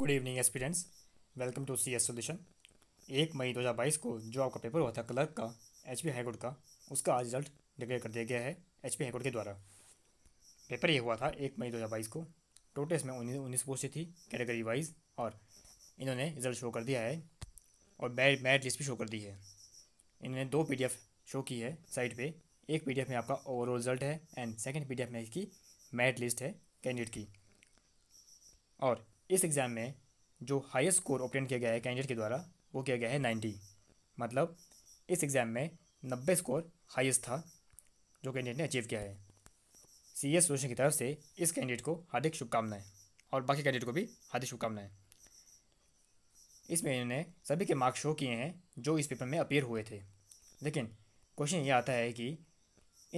good evening expedients welcome to C S solution एक मई 2022 को जो आपका पेपर हुआ था क्लर्क का एच पी हाईकोर्ट का उसका आज रिजल्ट डिक्लेयर कर दिया गया है एच पी हाईकोर्ट के द्वारा पेपर ये हुआ था एक मई 2022 को टोटल इसमें उन्नीस पोस्ट पोस्टें थी कैटेगरी वाइज और इन्होंने रिजल्ट शो कर दिया है और बैड मेरिट लिस्ट भी शो कर दी है इन्होंने दो पी शो की है साइट पर एक पी में आपका ओवरऑल रिजल्ट है एंड सेकेंड पी में इसकी मैरिट लिस्ट है कैंडिडेट की और इस एग्ज़ाम में जो हाईएस्ट स्कोर ऑप्टेन किया गया है कैंडिडेट के द्वारा वो किया गया है नाइन्टी मतलब इस एग्ज़ाम में नब्बे स्कोर हाईएस्ट था जो कैंडिडेट ने अचीव किया है सी एस की तरफ से इस कैंडिडेट को हार्दिक शुभकामनाएं और बाकी कैंडिडेट को भी हार्दिक शुभकामनाएं इसमें इन्होंने सभी के मार्क्स शो किए हैं जो इस पेपर में अपेयर हुए थे लेकिन क्वेश्चन ये आता है कि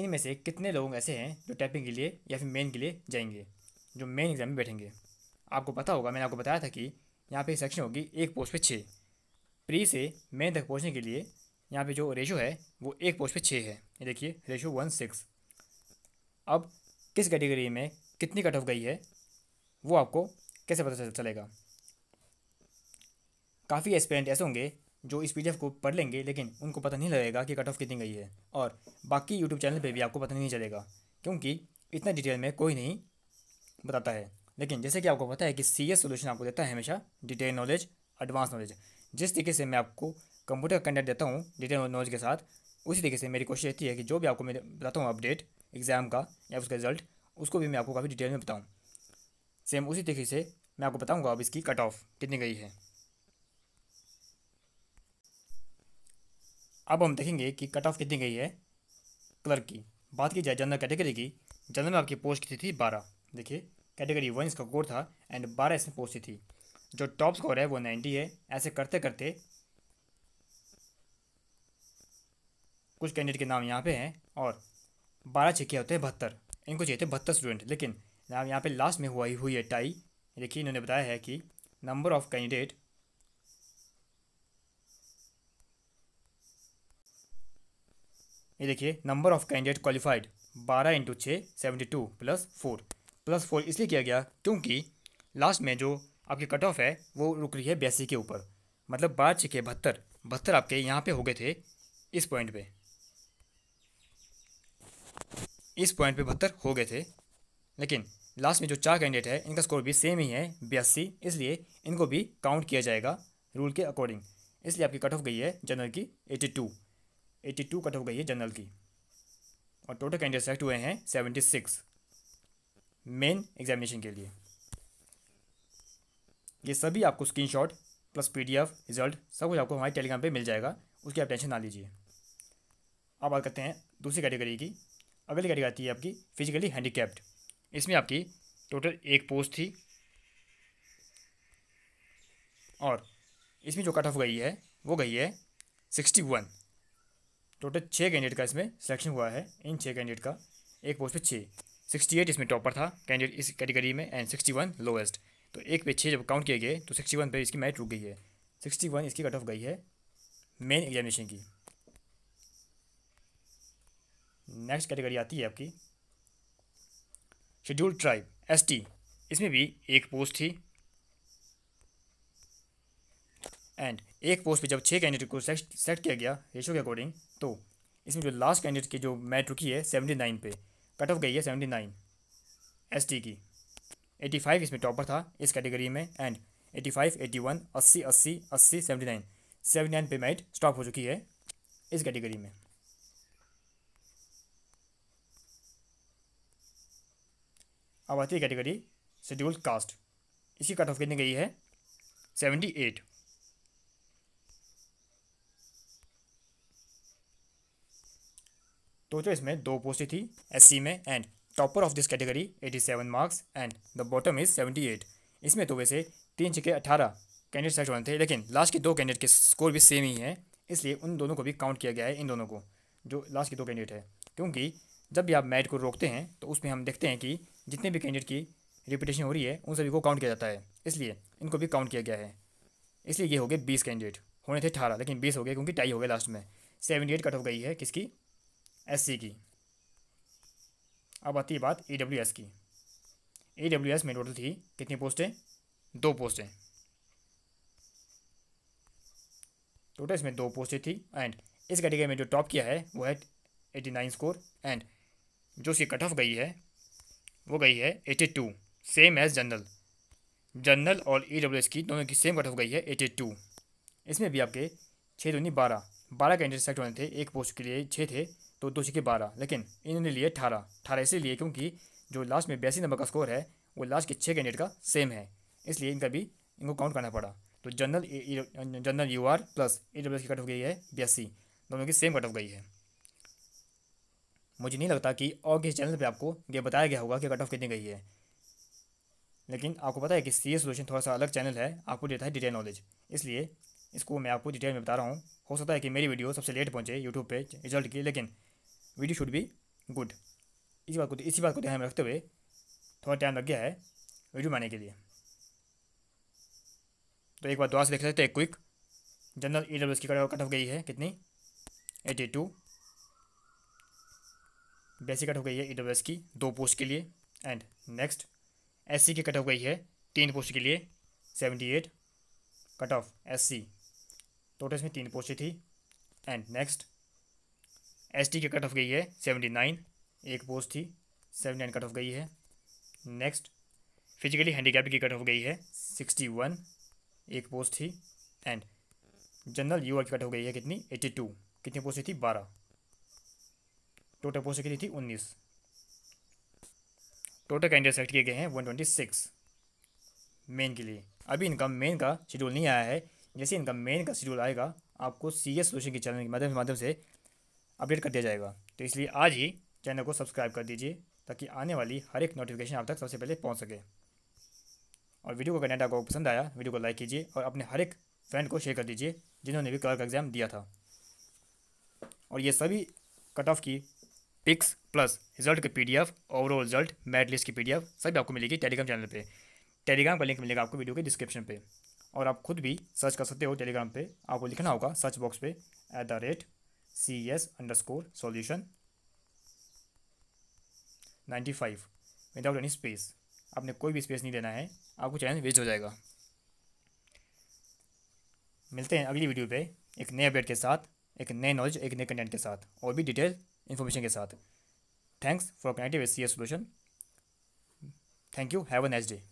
इनमें से कितने लोग ऐसे हैं जो टाइपिंग के लिए या फिर मेन के लिए जाएंगे जो मेन एग्ज़ाम में बैठेंगे आपको पता होगा मैंने आपको बताया था कि यहाँ पे सेक्शन होगी एक पोस्ट पे छः प्री से मेन तक पहुँचने के लिए यहाँ पे जो रेशो है वो एक पोस्ट पे छः है ये देखिए रेशो वन सिक्स अब किस कैटेगरी में कितनी कट ऑफ गई है वो आपको कैसे पता चलेगा काफ़ी एस्पेरेंट ऐसे होंगे जो इस पी को पढ़ लेंगे लेकिन उनको पता नहीं लगेगा कि कट ऑफ कितनी गई है और बाकी यूट्यूब चैनल पर भी आपको पता नहीं चलेगा क्योंकि इतना डिटेल में कोई नहीं बताता है लेकिन जैसे कि आपको पता है कि सी एस सोल्यूशन आपको देता है हमेशा डिटेल नॉलेज एडवांस नॉलेज जिस तरीके से मैं आपको कंप्यूटर का कंटेंट देता हूँ डिटेल नॉलेज के साथ उसी तरीके से मेरी कोशिश रहती है कि जो भी आपको मैं बताता हूँ अपडेट एग्ज़ाम का या उसका रिजल्ट उसको भी मैं आपको काफ़ी डिटेल में बताऊँ सेम उसी तरीके से मैं आपको बताऊँगा अब इसकी कट ऑफ कितनी गई है अब हम देखेंगे कि कट ऑफ कितनी गई है क्लर्क की बात की जाए जनरल कैटेगरी की जनरल में आपकी पोस्ट कितनी थी बारह देखिए कैटेगरी वन इसका कोड था एंड बारह इसमें पोस्टें थी जो टॉप स्कोर है वो नाइन्टी है ऐसे करते करते कुछ कैंडिडेट के नाम यहाँ पे हैं और बारह किया होते हैं बहत्तर इनको चाहिए थे बहत्तर स्टूडेंट लेकिन नाम यहाँ पे लास्ट में हुआ ही हुई है टाई देखिए इन्होंने बताया है कि नंबर ऑफ कैंडिडेट ये देखिए नंबर ऑफ कैंडिडेट क्वालिफाइड बारह इंटू छः seventy two plus four plus four इसलिए किया गया क्योंकि लास्ट में जो आपकी कट ऑफ है वो रुक रही है बयासी के ऊपर मतलब बारह के बहत्तर बहत्तर आपके यहाँ पे हो गए थे इस पॉइंट पे इस पॉइंट पे बहत्तर हो गए थे लेकिन लास्ट में जो चार कैंडिडेट है इनका स्कोर भी सेम ही है बयासी इसलिए इनको भी काउंट किया जाएगा रूल के अकॉर्डिंग इसलिए आपकी कट ऑफ गई है जनरल की eighty two eighty two cut off गई है जनरल की और टोटल कैंडिडेट सेलेक्ट हुए हैं सेवेंटी सिक्स मेन एग्जामिनेशन के लिए ये सभी आपको स्क्रीनशॉट प्लस पीडीएफ रिजल्ट सब कुछ आपको हमारे टेलीग्राम पे मिल जाएगा उसकी आप टेंशन ना लीजिए आप बात करते हैं दूसरी कैटेगरी की अगली कैटेगरी आती है आपकी फिजिकली हैंडीकैप्ड इसमें आपकी टोटल एक पोस्ट थी और इसमें जो कट ऑफ गई है वो गई है सिक्सटी वन टोटल छः कैंडिडेट का इसमें सिलेक्शन हुआ है इन छः कैंडिडेट का एक पोस्ट पे छः सिक्सटी एट इसमें टॉपर था कैंडिडेट इस कैटेगरी में एंड सिक्सटी वन लोएस्ट तो एक पे छः जब काउंट किए गए तो सिक्सटी वन पर इसकी मैरिट रुक गई है सिक्सटी वन इसकी कट ऑफ गई है मेन एग्जामिनेशन की नेक्स्ट कैटेगरी आती है आपकी शेड्यूल ट्राइब एसटी इसमें भी एक पोस्ट थी एंड एक पोस्ट पे जब छः कैंडिडेट को सेट सेट किया गया रेशो के अकॉर्डिंग तो इसमें जो लास्ट कैंडिडेट की जो मैट रुकी है सेवेंटी नाइन पे कट ऑफ गई है सेवेंटी नाइन एस टी की एटी फाइव इसमें टॉपर था इस कैटेगरी में and eighty five eighty one अस्सी अस्सी अस्सी seventy nine seventy nine payment stop हो चुकी है इस कैटेगरी में अब आती है कैटेगरी शेड्यूल कास्ट इसकी कट ऑफ कितनी गई है सेवेंटी एट टोटल तो इसमें दो पोस्टें थी एस में and topper of this category 87 marks and the bottom is 78 इसमें तो वैसे तीन छः अठारह कैंडिडेट सेलेक्ट होने थे लेकिन लास्ट के दो कैंडिडेट के स्कोर भी सेम ही है इसलिए उन दोनों को भी काउंट किया गया है इन दोनों को जो लास्ट के दो कैंडिडेट है क्योंकि जब भी आप मैट को रोकते हैं तो उसमें हम देखते हैं कि जितने भी कैंडिडेट की रिपीटेशन हो रही है उन सभी को काउंट किया जाता है इसलिए इनको भी काउंट किया गया है इसलिए ये हो गए बीस कैंडिडेट होने थे अठारह लेकिन बीस हो गए क्योंकि टाई हो गए लास्ट में सेवेंटी एट कट ऑफ गई है किसकी एस की अब आती है बात ई डब्ल्यू एस की ई डब्ल्यू एस में टोटल थी कितनी पोस्टें दो पोस्टें टोटल इसमें दो पोस्टें थी एंड इस कैटेगरी में जो टॉप किया है वो है एटी नाइन स्कोर एंड जो उसकी कट ऑफ गई है वो गई है eighty two same as general general और ई डब्ल्यू एस की दोनों की सेम कट ऑफ गई है एटी टू इसमें भी आपके छः दूनी बारह बारह कैंडिडेट सेलेक्ट होने थे एक पोस्ट के लिए छः थे तो दो छिके बारह लेकिन इन्होंने लिए अठारह अठारह इसीलिए क्योंकि जो लास्ट में बयासी नंबर का स्कोर है वो लास्ट के छः कैंडिडेट का सेम है इसलिए इनका भी इनको काउंट करना पड़ा तो general general U R plus A W की कट ऑफ गई है बयासी दोनों की सेम कट ऑफ गई है मुझे नहीं लगता कि और किसी चैनल पे आपको ये बताया गया होगा कि कट ऑफ कितनी गई है लेकिन आपको पता है कि सी ए सोल्यूशन थोड़ा सा अलग चैनल है आपको देता है डिटेल नॉलेज इसलिए इसको मैं आपको डिटेल में बता रहा हूँ हो सकता है कि मेरी वीडियो सबसे लेट पहुँचे यूट्यूब पे रिजल्ट की लेकिन वीडियो शुड बी गुड इसी बात को इसी बात को ध्यान में रखते हुए थोड़ा टाइम लग गया है वीडियो बनाने के लिए तो एक बार दोबारा से देख सकते हैं क्विक जनरल ई डब्ल्यू की कट ऑफ गई है कितनी एटी टू बेसिक कट हो गई है ई डब्ल्यू की दो पोस्ट के लिए एंड नेक्स्ट एस सी की कट ऑफ गई है तीन पोस्ट के लिए seventy eight cut off S C total इसमें तीन पोस्ट थी एंड नेक्स्ट एस टी की कट ऑफ गई है सेवेंटी नाइन एक पोस्ट थी सेवेंटी नाइन कट ऑफ गई है नेक्स्ट फिजिकली हैंडीकैप की कट ऑफ गई है सिक्सटी वन एक पोस्ट थी एंड जनरल यूआर की कट हो गई है कितनी एट्टी टू कितनी पोस्ट थी बारह टोटल पोस्ट कितनी थी उन्नीस टोटल कैंडिडेट सेलेक्ट किए गए हैं वन ट्वेंटी सिक्स मेन के लिए अभी इनका मेन का शेड्यूल नहीं आया है जैसे इनका मेन का शेड्यूल आएगा आपको सी एस सोल्यूशन के चैनल के माध्यम से अपडेट कर दिया जाएगा तो इसलिए आज ही चैनल को सब्सक्राइब कर दीजिए ताकि आने वाली हर एक नोटिफिकेशन आप तक सबसे पहले पहुँच सके और वीडियो को कनेक्ट आपको पसंद आया वीडियो को लाइक कीजिए और अपने हर एक फ्रेंड को शेयर कर दीजिए जिन्होंने भी क्लर्क एग्ज़ाम दिया था और ये सभी कट ऑफ की पिक्स प्लस रिजल्ट के PDF overall result merit list की पीडीएफ सभी आपको मिलेगी टेलीग्राम चैनल पे टेलीग्राम का लिंक मिलेगा आपको वीडियो के डिस्क्रिप्शन पे और आप खुद भी सर्च कर सकते हो टेलीग्राम पे आपको लिखना होगा सर्च बॉक्स पे at the rate C S score solution ninety five without any space आपने कोई भी स्पेस नहीं देना है आपको चैनल वेस्ट हो जाएगा मिलते हैं अगली वीडियो पे एक नए अपडेट के साथ एक नए नॉलेज एक नए कंटेंट के साथ और भी डिटेल इन्फॉर्मेशन के साथ thanks for connective C S solution thank you have a next day